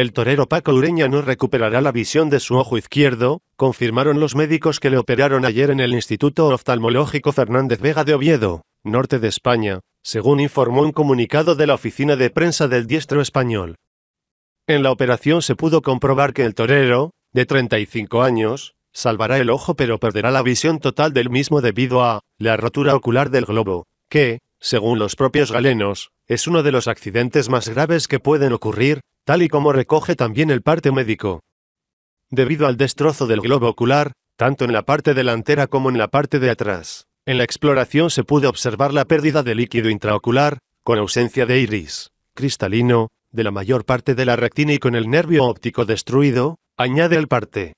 El torero Paco Ureña no recuperará la visión de su ojo izquierdo, confirmaron los médicos que le operaron ayer en el Instituto Oftalmológico Fernández Vega de Oviedo, norte de España, según informó un comunicado de la oficina de prensa del diestro español. En la operación se pudo comprobar que el torero, de 35 años, salvará el ojo pero perderá la visión total del mismo debido a la rotura ocular del globo, que, según los propios galenos, es uno de los accidentes más graves que pueden ocurrir, tal y como recoge también el parte médico. Debido al destrozo del globo ocular, tanto en la parte delantera como en la parte de atrás, en la exploración se pudo observar la pérdida de líquido intraocular, con ausencia de iris, cristalino, de la mayor parte de la retina y con el nervio óptico destruido, añade el parte.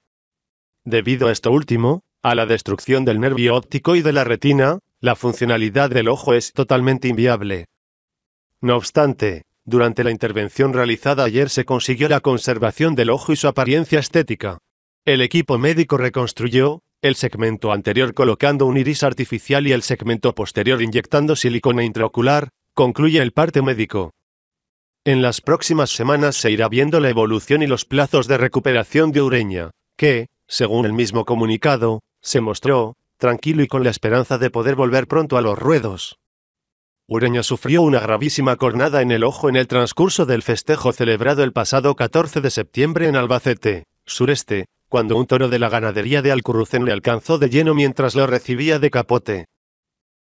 Debido a esto último, a la destrucción del nervio óptico y de la retina, la funcionalidad del ojo es totalmente inviable. No obstante, durante la intervención realizada ayer se consiguió la conservación del ojo y su apariencia estética. El equipo médico reconstruyó el segmento anterior colocando un iris artificial y el segmento posterior inyectando silicona intraocular, concluye el parte médico. En las próximas semanas se irá viendo la evolución y los plazos de recuperación de Ureña, que, según el mismo comunicado, se mostró tranquilo y con la esperanza de poder volver pronto a los ruedos. Ureña sufrió una gravísima cornada en el ojo en el transcurso del festejo celebrado el pasado 14 de septiembre en Albacete, sureste, cuando un toro de la ganadería de Alcurrucén le alcanzó de lleno mientras lo recibía de capote,